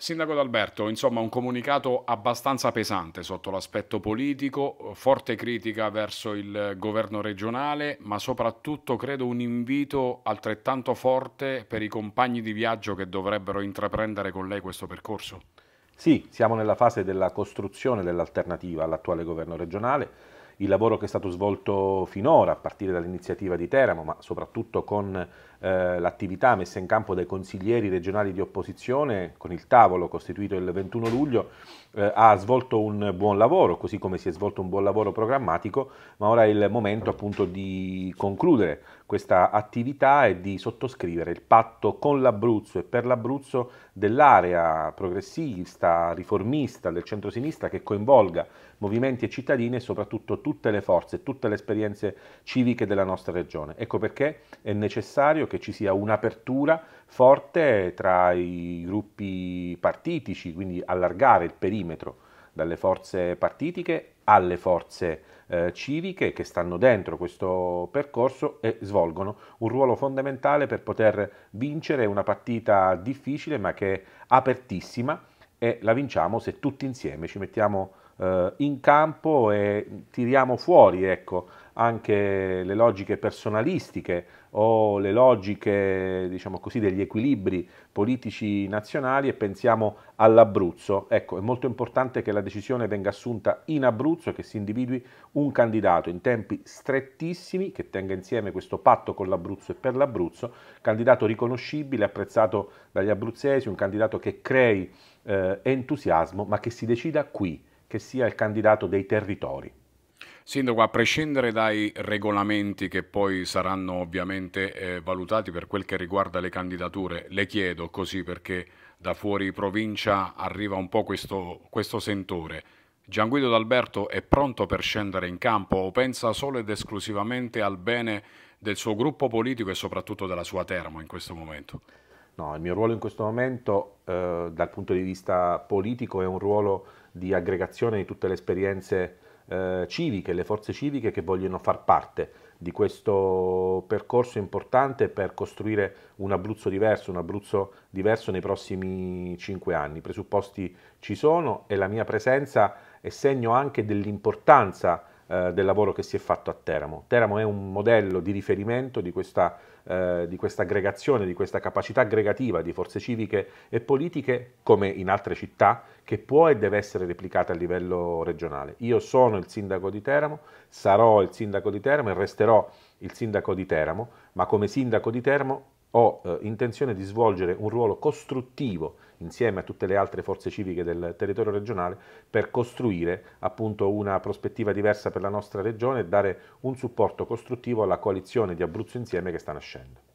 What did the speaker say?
Sindaco D'Alberto, insomma un comunicato abbastanza pesante sotto l'aspetto politico, forte critica verso il governo regionale, ma soprattutto credo un invito altrettanto forte per i compagni di viaggio che dovrebbero intraprendere con lei questo percorso. Sì, siamo nella fase della costruzione dell'alternativa all'attuale governo regionale il lavoro che è stato svolto finora, a partire dall'iniziativa di Teramo, ma soprattutto con eh, l'attività messa in campo dai consiglieri regionali di opposizione, con il tavolo costituito il 21 luglio, eh, ha svolto un buon lavoro, così come si è svolto un buon lavoro programmatico, ma ora è il momento appunto di concludere questa attività e di sottoscrivere il patto con l'Abruzzo e per l'Abruzzo dell'area progressista, riformista, del centrosinistra che coinvolga movimenti e cittadini e soprattutto tutti tutte le forze tutte le esperienze civiche della nostra regione. Ecco perché è necessario che ci sia un'apertura forte tra i gruppi partitici, quindi allargare il perimetro dalle forze partitiche alle forze eh, civiche che stanno dentro questo percorso e svolgono un ruolo fondamentale per poter vincere una partita difficile ma che è apertissima e la vinciamo se tutti insieme ci mettiamo eh, in campo e tiriamo fuori ecco, anche le logiche personalistiche o le logiche diciamo così, degli equilibri politici nazionali e pensiamo all'Abruzzo. Ecco, è molto importante che la decisione venga assunta in Abruzzo e che si individui un candidato in tempi strettissimi che tenga insieme questo patto con l'Abruzzo e per l'Abruzzo, candidato riconoscibile, apprezzato dagli abruzzesi, un candidato che crei eh, entusiasmo ma che si decida qui che sia il candidato dei territori. Sindaco, a prescindere dai regolamenti che poi saranno ovviamente eh, valutati per quel che riguarda le candidature, le chiedo così perché da fuori provincia arriva un po' questo, questo sentore. Guido D'Alberto è pronto per scendere in campo o pensa solo ed esclusivamente al bene del suo gruppo politico e soprattutto della sua termo in questo momento? No, il mio ruolo in questo momento eh, dal punto di vista politico è un ruolo di aggregazione di tutte le esperienze eh, civiche, le forze civiche che vogliono far parte di questo percorso importante per costruire un Abruzzo diverso, un Abruzzo diverso nei prossimi cinque anni. I presupposti ci sono e la mia presenza è segno anche dell'importanza eh, del lavoro che si è fatto a Teramo. Teramo è un modello di riferimento di questa, eh, di questa aggregazione, di questa capacità aggregativa di forze civiche e politiche, come in altre città, che può e deve essere replicata a livello regionale. Io sono il sindaco di Teramo, sarò il sindaco di Teramo e resterò il sindaco di Teramo, ma come sindaco di Teramo ho eh, intenzione di svolgere un ruolo costruttivo insieme a tutte le altre forze civiche del territorio regionale per costruire appunto una prospettiva diversa per la nostra regione e dare un supporto costruttivo alla coalizione di Abruzzo Insieme che sta nascendo.